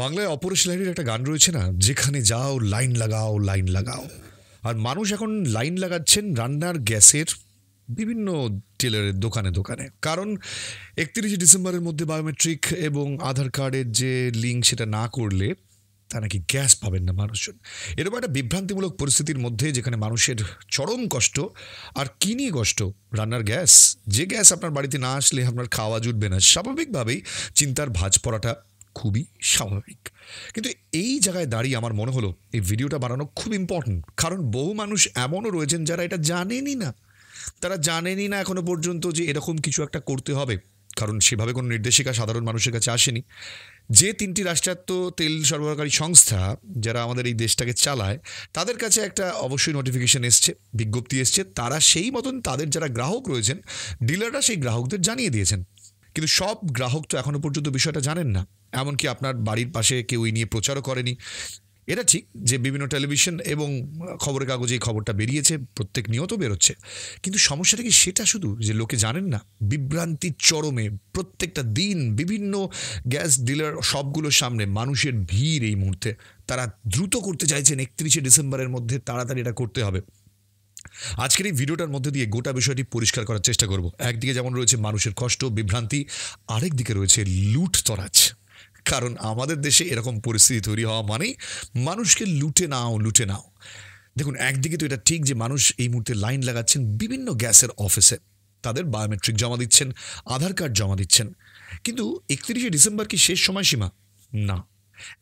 বাংলায় অপরেশ লাইনের একটা গান রয়েছে না যেখানে যাও লাইন লাগাও লাইন লাগাও আর মানুষ এখন লাইন লাগাচ্ছেন রান্নার গ্যাসের বিভিন্ন টেলারের দোকানে দোকানে কারণ একত্রিশে ডিসেম্বরের মধ্যে বায়োমেট্রিক এবং আধার কার্ডের যে লিঙ্ক সেটা না করলে তা নাকি গ্যাস পাবেন না মানুষজন এরকম একটা বিভ্রান্তিমূলক পরিস্থিতির মধ্যে যেখানে মানুষের চরম কষ্ট আর কিনি কষ্ট রান্নার গ্যাস যে গ্যাস আপনার বাড়িতে না আসলে আপনার খাওয়া জুটবে না স্বাভাবিকভাবেই চিন্তার ভাজ পড়াটা খুবই স্বাভাবিক কিন্তু এই জায়গায় দাঁড়িয়ে আমার মনে হলো এই ভিডিওটা বানানো খুব ইম্পর্ট্যান্ট কারণ বহু মানুষ এমনও রয়েছেন যারা এটা জানেনই না তারা জানেনই না এখনও পর্যন্ত যে এরকম কিছু একটা করতে হবে কারণ সেভাবে কোনো নির্দেশিকা সাধারণ মানুষের কাছে আসেনি যে তিনটি রাষ্ট্রায়ত্ত তেল সরবরাহকারী সংস্থা যারা আমাদের এই দেশটাকে চালায় তাদের কাছে একটা অবশ্যই নোটিফিকেশন এসছে বিজ্ঞপ্তি এসছে তারা সেই মতন তাদের যারা গ্রাহক রয়েছেন ডিলাররা সেই গ্রাহকদের জানিয়ে দিয়েছেন কিন্তু সব গ্রাহক তো এখনও পর্যন্ত বিষয়টা জানেন না এমনকি আপনার বাড়ির পাশে কেউ নিয়ে প্রচারও করেনি এটা ঠিক যে বিভিন্ন টেলিভিশন এবং খবরের কাগজে এই খবরটা বেরিয়েছে প্রত্যেক নিয়ত বেরোচ্ছে কিন্তু সমস্যাটা কি সেটা শুধু যে লোকে জানেন না বিভ্রান্তির চরমে প্রত্যেকটা দিন বিভিন্ন গ্যাস ডিলার সবগুলোর সামনে মানুষের ভিড় এই মুহূর্তে তারা দ্রুত করতে চাইছেন একত্রিশে ডিসেম্বরের মধ্যে তাড়াতাড়ি এটা করতে হবে আজকের এই ভিডিওটার মধ্যে দিয়ে গোটা বিষয়টি পরিষ্কার করার চেষ্টা করব একদিকে যেমন রয়েছে মানুষের কষ্ট বিভ্রান্তি আরেক দিকে রয়েছে লুট তরাজ কারণ আমাদের দেশে এরকম পরিস্থিতি তৈরি হওয়া মানেই মানুষকে লুটে নাও লুটে নাও দেখুন একদিকে তো এটা ঠিক যে মানুষ এই মুহূর্তে লাইন লাগাচ্ছেন বিভিন্ন গ্যাসের অফিসে তাদের বায়োমেট্রিক জমা দিচ্ছেন আধার কার্ড জমা দিচ্ছেন কিন্তু একত্রিশে ডিসেম্বর কি শেষ সময়সীমা না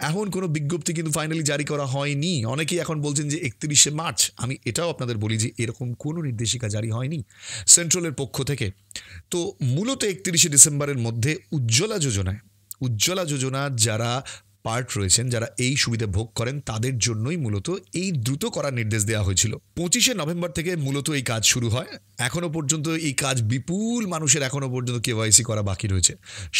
এখন কোনো বিজ্ঞপ্তি কিন্তু ফাইনালি জারি করা হয়নি অনেকেই এখন বলছেন যে একত্রিশে মার্চ আমি এটাও আপনাদের বলি যে এরকম কোনো নির্দেশিকা জারি হয়নি সেন্ট্রালের পক্ষ থেকে তো মূলত একত্রিশে ডিসেম্বরের মধ্যে উজ্জ্বলা যোজনায় উজ্জ্বলা যোজনা যারা পার্ট রয়েছেন যারা এই সুবিধা ভোগ করেন তাদের জন্যই মূলত এই দ্রুত করার নির্দেশ দেওয়া হয়েছিল পঁচিশে নভেম্বর থেকে মূলত এই কাজ শুরু হয় এখনও পর্যন্ত এই কাজ বিপুল মানুষের এখনও পর্যন্ত কেওয়াইসি করা বাকি রয়েছে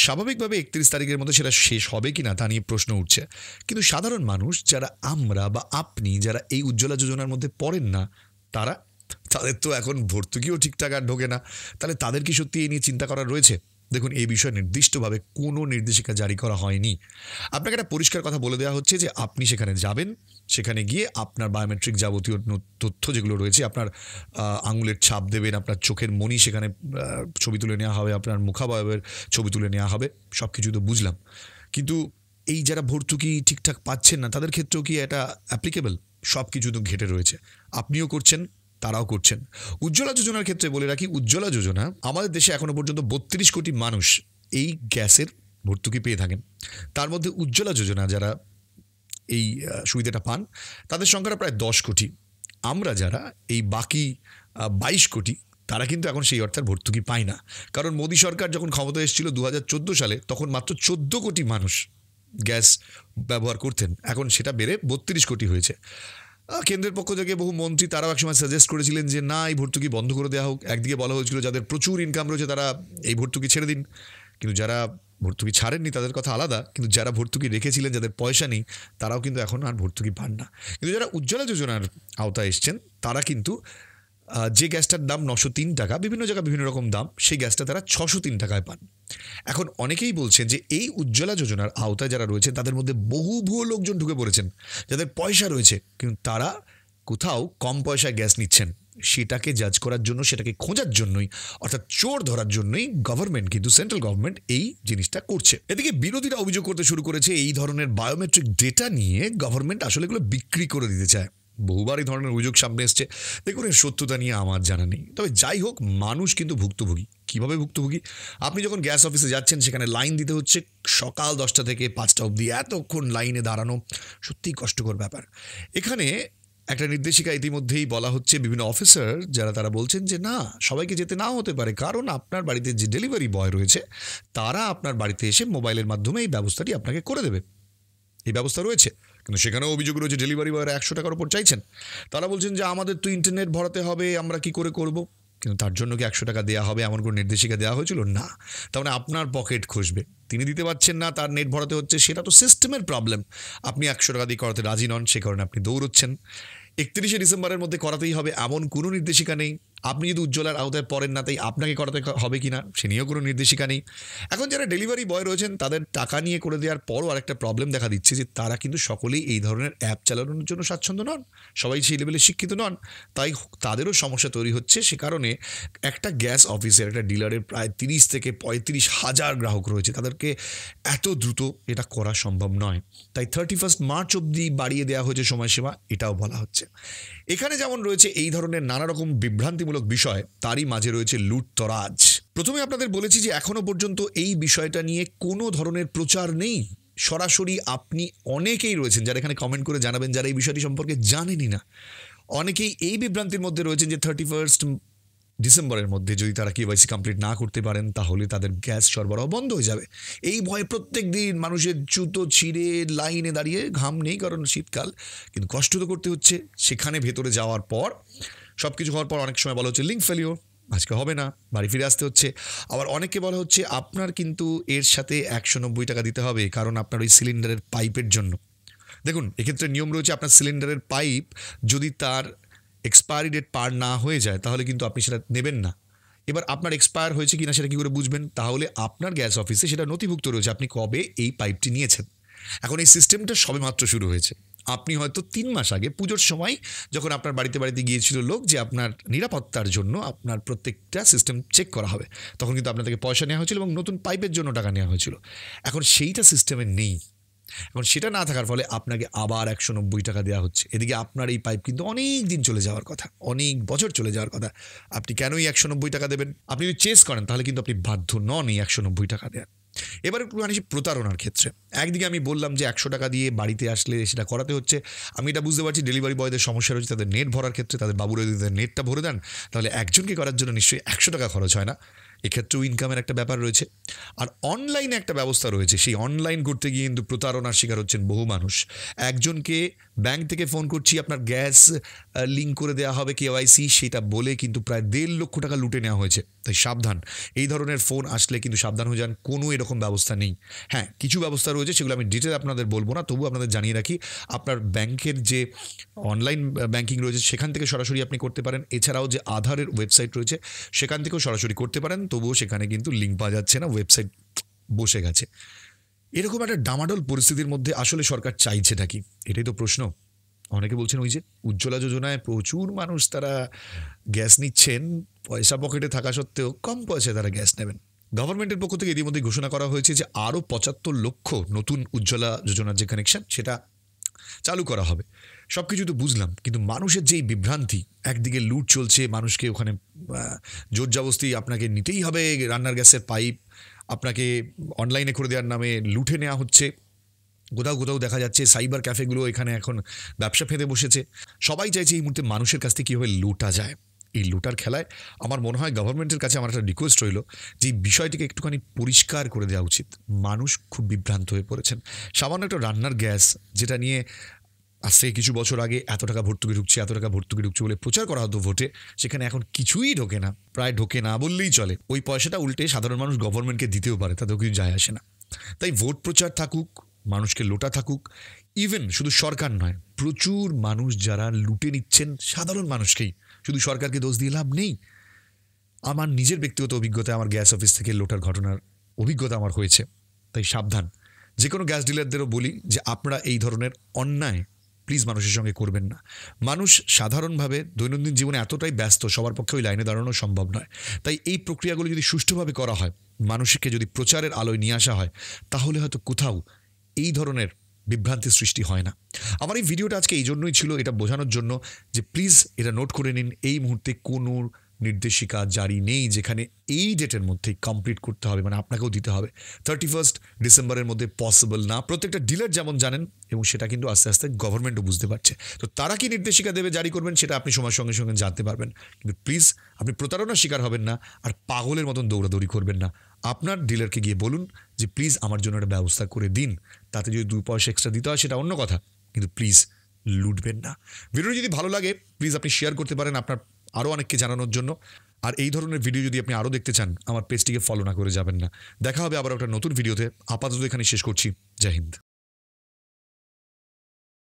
স্বাভাবিকভাবে একত্রিশ তারিখের মধ্যে সেটা শেষ হবে কি না তা নিয়ে প্রশ্ন উঠছে কিন্তু সাধারণ মানুষ যারা আমরা বা আপনি যারা এই উজ্জ্বলা যোজনার মধ্যে পড়েন না তারা তাদের তো এখন ভর্তুকিও ঠিকঠাক আর ঢোকে না তাহলে তাদের কি সত্যি এই নিয়ে চিন্তা করার রয়েছে দেখুন এই বিষয়ে নির্দিষ্টভাবে কোনো নির্দেশিকা জারি করা হয়নি আপনাকে একটা পরিষ্কার কথা বলে দেওয়া হচ্ছে যে আপনি সেখানে যাবেন সেখানে গিয়ে আপনার বায়োমেট্রিক যাবতীয় তথ্য যেগুলো রয়েছে আপনার আঙুলের ছাপ দেবেন আপনার চোখের মনি সেখানে ছবি তুলে নেওয়া হবে আপনার মুখাবয়বের ছবি তুলে নেওয়া হবে সব কিছু তো বুঝলাম কিন্তু এই যারা ভর্তুকি ঠিকঠাক পাচ্ছেন না তাদের ক্ষেত্রেও কি এটা অ্যাপ্লিকেবল সব কিছু তো ঘেটে রয়েছে আপনিও করছেন তারাও করছেন উজ্জ্বলা যোজনার ক্ষেত্রে বলে রাখি উজ্জ্বলা যোজনা আমাদের দেশে এখনও পর্যন্ত বত্রিশ কোটি মানুষ এই গ্যাসের ভর্তুকি পেয়ে থাকেন তার মধ্যে উজ্জ্বলা যোজনা যারা এই সুবিধাটা পান তাদের সংখ্যাটা প্রায় দশ কোটি আমরা যারা এই বাকি বাইশ কোটি তারা কিন্তু এখন সেই অর্থের ভর্তুকি পায় না কারণ মোদী সরকার যখন ক্ষমতা এসেছিল দু হাজার সালে তখন মাত্র চোদ্দ কোটি মানুষ গ্যাস ব্যবহার করতেন এখন সেটা বেড়ে বত্রিশ কোটি হয়েছে কেন্দ্রের পক্ষ থেকে বহু মন্ত্রী তারাও একসময় সাজেস্ট করেছিলেন যে না এই ভর্তুকি বন্ধ করে দেওয়া হোক একদিকে বলা হয়েছিল যাদের প্রচুর ইনকাম রয়েছে তারা এই ভর্তুকি ছেড়ে দিন কিন্তু যারা ভর্তুকি ছাড়েননি তাদের কথা আলাদা কিন্তু যারা ভর্তুকি রেখেছিলেন যাদের পয়সা নেই তারাও কিন্তু এখন আর ভর্তুকি পান না কিন্তু যারা উজ্জ্বলা যোজনার আওতায় এসছেন তারা কিন্তু যে গ্যাসটার দাম নশো তিন টাকা বিভিন্ন জায়গায় বিভিন্ন রকম দাম সেই গ্যাসটা তারা ছশো তিন টাকায় পান এখন অনেকেই বলছেন যে এই উজ্জ্বলা যোজনার আওতায় যারা রয়েছে তাদের মধ্যে বহু ভুয়ো লোকজন ঢুকে পড়েছেন যাদের পয়সা রয়েছে কিন্তু তারা কোথাও কম পয়সায় গ্যাস নিচ্ছেন সেটাকে জাজ করার জন্য সেটাকে খোঁজার জন্যই অর্থাৎ চোর ধরার জন্যই গভর্নমেন্ট কিন্তু সেন্ট্রাল গভর্নমেন্ট এই জিনিসটা করছে এদিকে বিরোধীরা অভিযোগ করতে শুরু করেছে এই ধরনের বায়োমেট্রিক ডেটা নিয়ে গভর্নমেন্ট আসলে এগুলো বিক্রি করে দিতে চায় বহুবার এই ধরনের অভিযোগ সামনে এসছে দেখুন এর সত্যতা নিয়ে আমার জানা নেই তবে যাই হোক মানুষ কিন্তু ভুক্তভোগী কীভাবে ভুক্তভোগী আপনি যখন গ্যাস অফিসে যাচ্ছেন সেখানে লাইন দিতে হচ্ছে সকাল দশটা থেকে পাঁচটা অবধি এতক্ষণ লাইনে দাঁড়ানো সত্যিই কষ্টকর ব্যাপার এখানে একটা নির্দেশিকা ইতিমধ্যেই বলা হচ্ছে বিভিন্ন অফিসার যারা তারা বলছেন যে না সবাইকে যেতে না হতে পারে কারণ আপনার বাড়িতে যে ডেলিভারি বয় রয়েছে তারা আপনার বাড়িতে এসে মোবাইলের মাধ্যমে এই ব্যবস্থাটি আপনাকে করে দেবে এই ব্যবস্থা রয়েছে কিন্তু সেখানেও অভিযোগ রয়েছে ডেলিভারি বয়ের একশো টাকার ওপর চাইছেন তারা বলছেন যে আমাদের তো ইন্টারনেট ভরাতে হবে আমরা কি করে করব কিন্তু তার জন্য কি একশো টাকা দেওয়া হবে এমন কোনো নির্দেশিকা দেওয়া হয়েছিল না তার মানে আপনার পকেট খুঁজবে তিনি দিতে পারছেন না তার নেট ভরাতে হচ্ছে সেটা তো সিস্টেমের প্রবলেম আপনি একশো টাকা দিয়ে করাতে রাজি নন সে কারণে আপনি দৌড়চ্ছেন একত্রিশে ডিসেম্বরের মধ্যে করাতেই হবে এমন কোনো নির্দেশিকা নেই আপনি যদি উজ্জ্বলার আওতায় পড়েন না তাই আপনাকে করাতে হবে কি না সে নিয়েও কোনো নির্দেশিকা নেই এখন যারা ডেলিভারি বয় রয়েছেন তাদের টাকা নিয়ে করে দেওয়ার পরও আরেকটা প্রবলেম দেখা দিচ্ছে যে তারা কিন্তু সকলেই এই ধরনের অ্যাপ চালানোর জন্য স্বাচ্ছন্দ্য নন সবাই সেই লেভেলে শিক্ষিত নন তাই তাদেরও সমস্যা তৈরি হচ্ছে সে কারণে একটা গ্যাস অফিসের একটা ডিলারের প্রায় তিরিশ থেকে পঁয়ত্রিশ হাজার গ্রাহক রয়েছে তাদেরকে এত দ্রুত এটা করা সম্ভব নয় তাই থার্টি ফার্স্ট মার্চ অবধি বাড়িয়ে দেওয়া হয়েছে সময়সীমা এটাও বলা হচ্ছে এখানে যেমন রয়েছে এই ধরনের নানা রকম বিভ্রান্তি দুর্নীতিমূলক বিষয় তারই মাঝে রয়েছে লুটতরাজ প্রথমে আপনাদের বলেছি যে এখনও পর্যন্ত এই বিষয়টা নিয়ে কোনো ধরনের প্রচার নেই সরাসরি আপনি অনেকেই রয়েছেন যারা এখানে কমেন্ট করে জানাবেন যারা এই বিষয়টি সম্পর্কে জানেনই না অনেকেই এই বিভ্রান্তির মধ্যে রয়েছেন যে থার্টি ফার্স্ট ডিসেম্বরের মধ্যে যদি তারা কেওয়াইসি কমপ্লিট না করতে পারেন তাহলে তাদের গ্যাস সরবরাহ বন্ধ হয়ে যাবে এই ভয়ে প্রত্যেক দিন মানুষের জুতো ছিঁড়ে লাইনে দাঁড়িয়ে ঘাম নেই কারণ শীতকাল কিন্তু কষ্ট তো করতে হচ্ছে সেখানে ভেতরে যাওয়ার পর সব কিছু হওয়ার পর অনেক সময় বলা হচ্ছে লিঙ্ক ফেলিওর আজকে হবে না বাড়ি ফিরে আসতে হচ্ছে আবার অনেকে বলা হচ্ছে আপনার কিন্তু এর সাথে একশো নব্বই টাকা দিতে হবে কারণ আপনার ওই সিলিন্ডারের পাইপের জন্য দেখুন এক্ষেত্রে নিয়ম রয়েছে আপনার সিলিন্ডারের পাইপ যদি তার এক্সপায়ারি ডেট পার না হয়ে যায় তাহলে কিন্তু আপনি সেটা নেবেন না এবার আপনার এক্সপায়ার হয়েছে কিনা সেটা কী করে বুঝবেন তাহলে আপনার গ্যাস অফিসে সেটা নথিভুক্ত রয়েছে আপনি কবে এই পাইপটি নিয়েছেন এখন এই সিস্টেমটা সবেমাত্র শুরু হয়েছে আপনি হয়তো তিন মাস আগে পুজোর সময় যখন আপনার বাড়িতে বাড়িতে গিয়েছিল লোক যে আপনার নিরাপত্তার জন্য আপনার প্রত্যেকটা সিস্টেম চেক করা হবে তখন কিন্তু আপনার থেকে পয়সা নেওয়া হয়েছিল এবং নতুন পাইপের জন্য টাকা নেওয়া হয়েছিল এখন সেইটা সিস্টেমে নেই এখন সেটা না থাকার ফলে আপনাকে আবার একশো নব্বই টাকা দেওয়া হচ্ছে এদিকে আপনার এই পাইপ কিন্তু অনেক দিন চলে যাওয়ার কথা অনেক বছর চলে যাওয়ার কথা আপনি কেনই একশো নব্বই টাকা দেবেন আপনি যদি চেস করেন তাহলে কিন্তু আপনি বাধ্য নন এই একশো নব্বই টাকা দেওয়ার এবার একটুখানি প্রতারণার ক্ষেত্রে একদিকে আমি বললাম যে একশো টাকা দিয়ে বাড়িতে আসলে সেটা করাতে হচ্ছে আমি এটা বুঝতে পারছি ডেলিভারি বয়দের সমস্যা রয়েছে তাদের নেট ভরার ক্ষেত্রে তাদের বাবুরা যদি তাদের নেটটা ভরে দেন তাহলে একজনকে করার জন্য নিশ্চয়ই একশো টাকা খরচ হয় না এক্ষেত্রেও ইনকামের একটা ব্যাপার রয়েছে আর অনলাইনে একটা ব্যবস্থা রয়েছে সেই অনলাইন করতে গিয়ে কিন্তু প্রতারণার শিকার হচ্ছেন বহু মানুষ একজনকে ব্যাংক থেকে ফোন করছি আপনার গ্যাস লিঙ্ক করে দেওয়া হবে কেওয়াইসি সেটা বলে কিন্তু প্রায় দেড় লক্ষ টাকা লুটে নেওয়া হয়েছে তাই সাবধান এই ধরনের ফোন আসলে কিন্তু সাবধান হয়ে যান কোনো এরকম ব্যবস্থা নেই হ্যাঁ কিছু ব্যবস্থা রয়েছে সেগুলো আমি ডিটেল আপনাদের বলবো না তবু আপনাদের জানিয়ে রাখি আপনার ব্যাংকের যে অনলাইন ব্যাংকিং রয়েছে সেখান থেকে সরাসরি আপনি করতে পারেন এছাড়াও যে আধারের ওয়েবসাইট রয়েছে সেখান থেকেও সরাসরি করতে পারেন তবুও সেখানে কিন্তু লিঙ্ক পাওয়া যাচ্ছে না ওয়েবসাইট বসে গেছে এরকম একটা ডামাডোল পরিস্থিতির মধ্যে আসলে সরকার চাইছে কি এটাই তো প্রশ্ন অনেকে বলছেন ওই যে উজ্জ্বলা যোজনায় প্রচুর মানুষ তারা গ্যাস নিচ্ছেন পয়সা পকেটে থাকা সত্ত্বেও কম পয়সায় তারা গ্যাস নেবেন গভর্নমেন্টের পক্ষ থেকে ইতিমধ্যে ঘোষণা করা হয়েছে যে আরও পঁচাত্তর লক্ষ নতুন উজ্জ্বলা যোজনার যে কানেকশন সেটা চালু করা হবে সব কিছু তো বুঝলাম কিন্তু মানুষের যেই বিভ্রান্তি একদিকে লুট চলছে মানুষকে ওখানে জোর জাবস্তি আপনাকে নিতেই হবে রান্নার গ্যাসের পাইপ আপনাকে অনলাইনে করে দেওয়ার নামে লুটে নেওয়া হচ্ছে কোথাও কোথাও দেখা যাচ্ছে সাইবার ক্যাফেগুলো এখানে এখন ব্যবসা ফেঁদে বসেছে সবাই চাইছে এই মুহূর্তে মানুষের কাছ থেকে কীভাবে লুটা যায় এই লোটার খেলায় আমার মনে হয় গভর্নমেন্টের কাছে আমার একটা রিকোয়েস্ট রইল যে এই বিষয়টিকে একটুখানি পরিষ্কার করে দেওয়া উচিত মানুষ খুব বিভ্রান্ত হয়ে পড়েছেন সামান্য একটা রান্নার গ্যাস যেটা নিয়ে আজ থেকে কিছু বছর আগে এত টাকা ভর্তুকি ঢুকছে এত টাকা ভর্তুকি ঢুকছে বলে প্রচার করা হতো ভোটে সেখানে এখন কিছুই ঢোকে না প্রায় ঢোকে না বললেই চলে ওই পয়সাটা উল্টে সাধারণ মানুষ গভর্নমেন্টকে দিতেও পারে তাতেও কিছু যায় আসে না তাই ভোট প্রচার থাকুক মানুষকে লোটা থাকুক ইভেন শুধু সরকার নয় প্রচুর মানুষ যারা লুটে নিচ্ছেন সাধারণ মানুষকেই শুধু সরকারকে দোষ দিয়ে লাভ নেই আমার নিজের ব্যক্তিগত অভিজ্ঞতা আমার গ্যাস অফিস থেকে লোটার ঘটনার অভিজ্ঞতা আমার হয়েছে তাই সাবধান যে কোনো গ্যাস ডিলারদেরও বলি যে আপনারা এই ধরনের অন্যায় প্লিজ মানুষের সঙ্গে করবেন না মানুষ সাধারণভাবে দৈনন্দিন জীবনে এতটাই ব্যস্ত সবার পক্ষে ওই লাইনে দাঁড়ানো সম্ভব নয় তাই এই প্রক্রিয়াগুলো যদি সুষ্ঠুভাবে করা হয় মানুষকে যদি প্রচারের আলোয় নিয়ে আসা হয় তাহলে হয়তো কোথাও এই ধরনের বিভ্রান্তি সৃষ্টি হয় না আমার এই ভিডিওটা আজকে এই জন্যই ছিল এটা বোঝানোর জন্য যে প্লিজ এটা নোট করে নিন এই মুহূর্তে কোনো নির্দেশিকা জারি নেই যেখানে এই ডেটের মধ্যেই কমপ্লিট করতে হবে মানে আপনাকেও দিতে হবে থার্টি ফার্স্ট ডিসেম্বরের মধ্যে পসিবল না প্রত্যেকটা ডিলার যেমন জানেন এবং সেটা কিন্তু আস্তে আস্তে গভর্নমেন্টও বুঝতে পারছে তো তারা কি নির্দেশিকা দেবে জারি করবেন সেটা আপনি সময়ের সঙ্গে সঙ্গে জানতে পারবেন কিন্তু প্লিজ আপনি প্রতারণার শিকার হবেন না আর পাগলের মতন দৌড়াদৌড়ি করবেন না আপনার ডিলারকে গিয়ে বলুন যে প্লিজ আমার জন্য একটা ব্যবস্থা করে দিন তাতে যদি দু পয়সা এক্সট্রা দিতে হয় সেটা অন্য কথা কিন্তু প্লিজ লুটবেন না ভিডিও যদি ভালো লাগে প্লিজ আপনি শেয়ার করতে পারেন আপনার আরও অনেককে জানানোর জন্য আর এই ধরনের ভিডিও যদি আপনি আরও দেখতে চান আমার পেজটিকে ফলো না করে যাবেন না দেখা হবে আবার একটা নতুন ভিডিওতে আপাতত এখানে শেষ করছি জয় হিন্দ